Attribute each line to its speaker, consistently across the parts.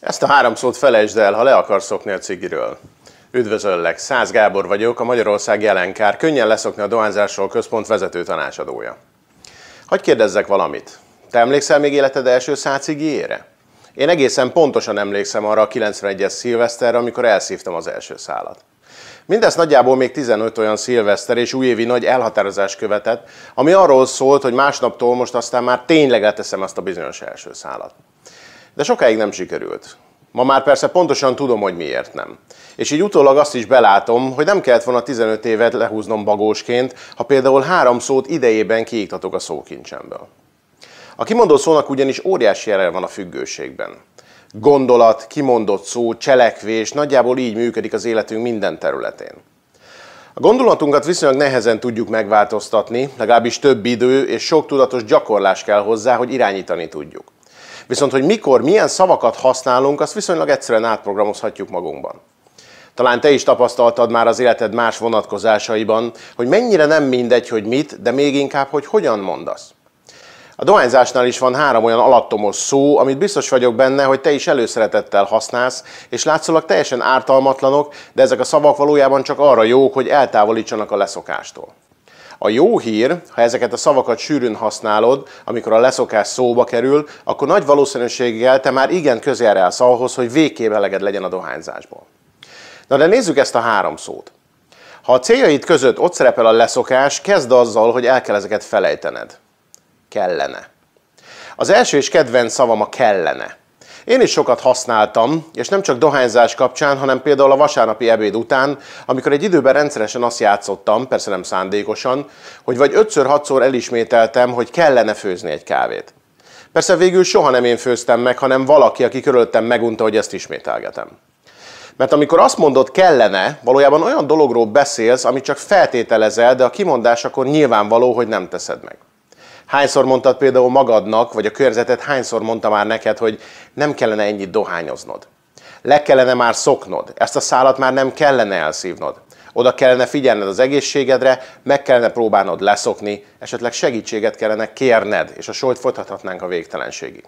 Speaker 1: Ezt a három szót felejtsd el, ha le akarsz szokni a cigiről. Üdvözöllek, Száz Gábor vagyok, a Magyarország jelenkár, könnyen leszokni a dohányzásról központ vezető tanácsadója. Hogy kérdezzek valamit. Te emlékszel még életed első cigiére? Én egészen pontosan emlékszem arra a 91-es szilveszterre, amikor elszívtam az első szálat. Mindez nagyjából még 15 olyan szilveszter és újévi nagy elhatározás követett, ami arról szólt, hogy másnaptól most aztán már tényleg leteszem azt a bizonyos első szálat. De sokáig nem sikerült. Ma már persze pontosan tudom, hogy miért nem. És így utólag azt is belátom, hogy nem kellett volna 15 évet lehúznom bagósként, ha például három szót idejében kiiktatok a szókincsemből. A kimondó szónak ugyanis óriási ereje van a függőségben. Gondolat, kimondott szó, cselekvés, nagyjából így működik az életünk minden területén. A gondolatunkat viszonylag nehezen tudjuk megváltoztatni, legalábbis több idő és sok tudatos gyakorlás kell hozzá, hogy irányítani tudjuk. Viszont, hogy mikor, milyen szavakat használunk, azt viszonylag egyszerűen átprogramozhatjuk magunkban. Talán te is tapasztaltad már az életed más vonatkozásaiban, hogy mennyire nem mindegy, hogy mit, de még inkább, hogy hogyan mondasz. A dohányzásnál is van három olyan alattomos szó, amit biztos vagyok benne, hogy te is előszeretettel használsz, és látszólag teljesen ártalmatlanok, de ezek a szavak valójában csak arra jók, hogy eltávolítsanak a leszokástól. A jó hír, ha ezeket a szavakat sűrűn használod, amikor a leszokás szóba kerül, akkor nagy valószínűséggel te már igen közel állsz ahhoz, hogy végképp eleged legyen a dohányzásból. Na de nézzük ezt a három szót. Ha a céljaid között ott szerepel a leszokás, kezd azzal, hogy el kell ezeket felejtened. Kellene. Az első és kedvenc szavam a kellene. Én is sokat használtam, és nem csak dohányzás kapcsán, hanem például a vasárnapi ebéd után, amikor egy időben rendszeresen azt játszottam, persze nem szándékosan, hogy vagy 5-6-szor elismételtem, hogy kellene főzni egy kávét. Persze végül soha nem én főztem meg, hanem valaki, aki körülöttem megunta, hogy ezt ismételgetem. Mert amikor azt mondod kellene, valójában olyan dologról beszélsz, amit csak feltételezel, de a kimondás akkor nyilvánvaló, hogy nem teszed meg. Hányszor mondtad például magadnak, vagy a körzetet, hányszor mondta már neked, hogy nem kellene ennyit dohányoznod? Le kellene már szoknod, ezt a szállat már nem kellene elszívnod. Oda kellene figyelned az egészségedre, meg kellene próbálnod leszokni, esetleg segítséget kellene kérned, és a sojt folytathatnánk a végtelenségig.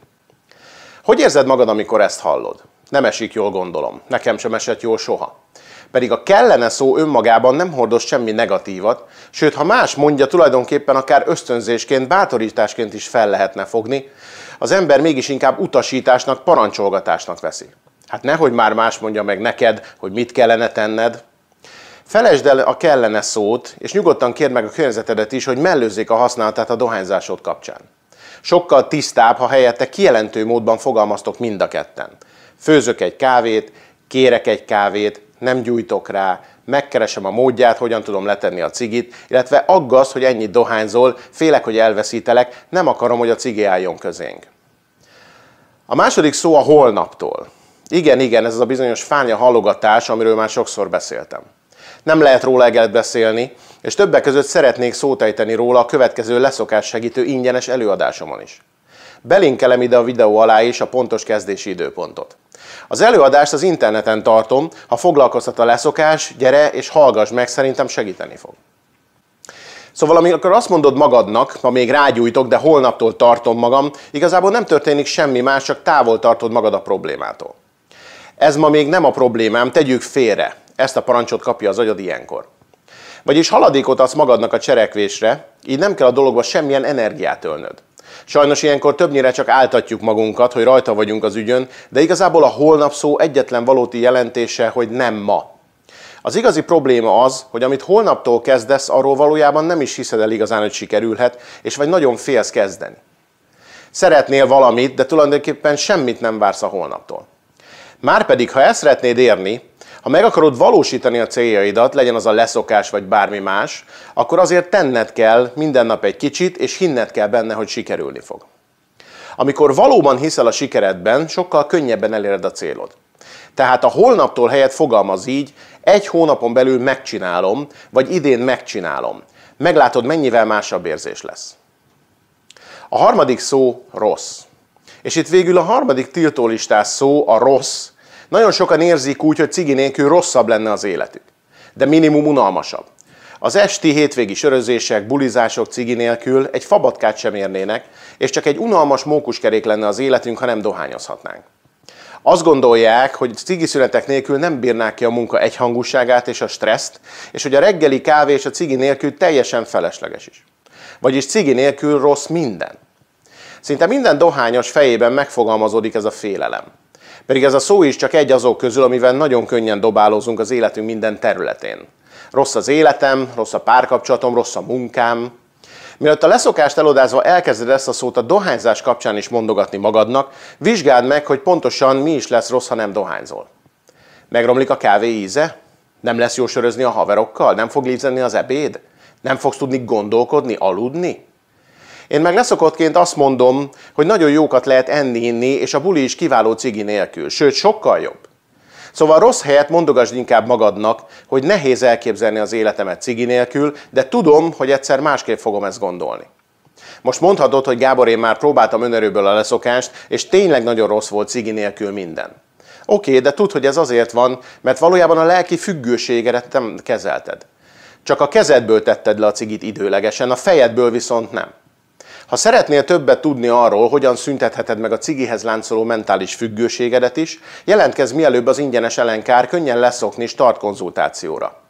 Speaker 1: Hogy érzed magad, amikor ezt hallod? Nem esik jól, gondolom. Nekem sem esett jól soha. Pedig a kellene szó önmagában nem hordoz semmi negatívat, sőt, ha más mondja, tulajdonképpen akár ösztönzésként, bátorításként is fel lehetne fogni, az ember mégis inkább utasításnak, parancsolgatásnak veszi. Hát nehogy már más mondja meg neked, hogy mit kellene tenned. Felejtsd el a kellene szót, és nyugodtan kérd meg a környezetedet is, hogy mellőzzék a használatát a dohányzásod kapcsán. Sokkal tisztább, ha helyette kijelentő módban fogalmaztok mind a ketten. Főzök egy kávét, kérek egy kávét, nem gyújtok rá, megkeresem a módját, hogyan tudom letenni a cigit, illetve aggaszt, hogy ennyit dohányzol, félek, hogy elveszítelek, nem akarom, hogy a cigi álljon közénk. A második szó a holnaptól. Igen, igen, ez az a bizonyos fánya halogatás, amiről már sokszor beszéltem. Nem lehet róla eget beszélni, és többek között szeretnék szótejteni róla a következő leszokás segítő ingyenes előadásomon is. Belinkelem ide a videó alá is a pontos kezdési időpontot. Az előadást az interneten tartom, ha foglalkoztat a leszokás, gyere és hallgass meg, szerintem segíteni fog. Szóval amikor azt mondod magadnak, ma még rágyújtok, de holnaptól tartom magam, igazából nem történik semmi más, csak távol tartod magad a problémától. Ez ma még nem a problémám, tegyük félre. Ezt a parancsot kapja az agyad ilyenkor. Vagyis haladékot adsz magadnak a cselekvésre, így nem kell a dologba semmilyen energiát ölnöd. Sajnos ilyenkor többnyire csak áltatjuk magunkat, hogy rajta vagyunk az ügyön, de igazából a holnap szó egyetlen valóti jelentése, hogy nem ma. Az igazi probléma az, hogy amit holnaptól kezdesz, arról valójában nem is hiszed el igazán, hogy sikerülhet, és vagy nagyon félsz kezdeni. Szeretnél valamit, de tulajdonképpen semmit nem vársz a holnaptól. Márpedig, ha ezt szeretnéd érni, ha meg akarod valósítani a céljaidat, legyen az a leszokás vagy bármi más, akkor azért tenned kell minden nap egy kicsit, és hinned kell benne, hogy sikerülni fog. Amikor valóban hiszel a sikeredben, sokkal könnyebben eléred a célod. Tehát a holnaptól helyett fogalmaz így, egy hónapon belül megcsinálom, vagy idén megcsinálom. Meglátod, mennyivel másabb érzés lesz. A harmadik szó rossz. És itt végül a harmadik tiltólistás szó, a rossz, nagyon sokan érzik úgy, hogy cigi nélkül rosszabb lenne az életük, de minimum unalmasabb. Az esti hétvégi sörözések, bulizások cigi nélkül egy fabatkát sem érnének, és csak egy unalmas mókuskerék lenne az életünk, ha nem dohányozhatnánk. Azt gondolják, hogy cigi szünetek nélkül nem bírnák ki a munka egyhangúságát és a stresszt, és hogy a reggeli kávé és a cigi nélkül teljesen felesleges is. Vagyis cigi nélkül rossz minden. Szinte minden dohányos fejében megfogalmazódik ez a félelem. Pedig ez a szó is csak egy azok közül, amivel nagyon könnyen dobálózunk az életünk minden területén. Rossz az életem, rossz a párkapcsolatom, rossz a munkám. Mielőtt a leszokást elodázva elkezded ezt a szót a dohányzás kapcsán is mondogatni magadnak, vizsgáld meg, hogy pontosan mi is lesz rossz, ha nem dohányzol. Megromlik a kávé íze? Nem lesz jó sörözni a haverokkal? Nem fog létezni az ebéd? Nem fogsz tudni gondolkodni, aludni? Én meg leszokottként azt mondom, hogy nagyon jókat lehet enni-inni, és a buli is kiváló cigi nélkül, sőt sokkal jobb. Szóval rossz helyet mondogasd inkább magadnak, hogy nehéz elképzelni az életemet cigi nélkül, de tudom, hogy egyszer másképp fogom ezt gondolni. Most mondhatod, hogy Gábor, én már próbáltam önerőből a leszokást, és tényleg nagyon rossz volt cigi nélkül minden. Oké, de tudd, hogy ez azért van, mert valójában a lelki függőségedet nem kezelted. Csak a kezedből tetted le a cigit időlegesen, a fejedből viszont nem. Ha szeretnél többet tudni arról, hogyan szüntetheted meg a cigihez láncoló mentális függőségedet is, jelentkezz mielőbb az ingyenes elenkár, könnyen leszokni és tart konzultációra.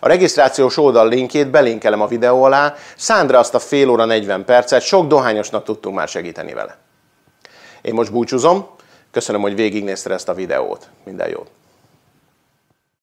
Speaker 1: A regisztrációs oldal linkjét belinkelem a videó alá, Szándra azt a fél óra 40 percet, sok dohányosnak tudtunk már segíteni vele. Én most búcsúzom, köszönöm, hogy végignézted ezt a videót. Minden jót!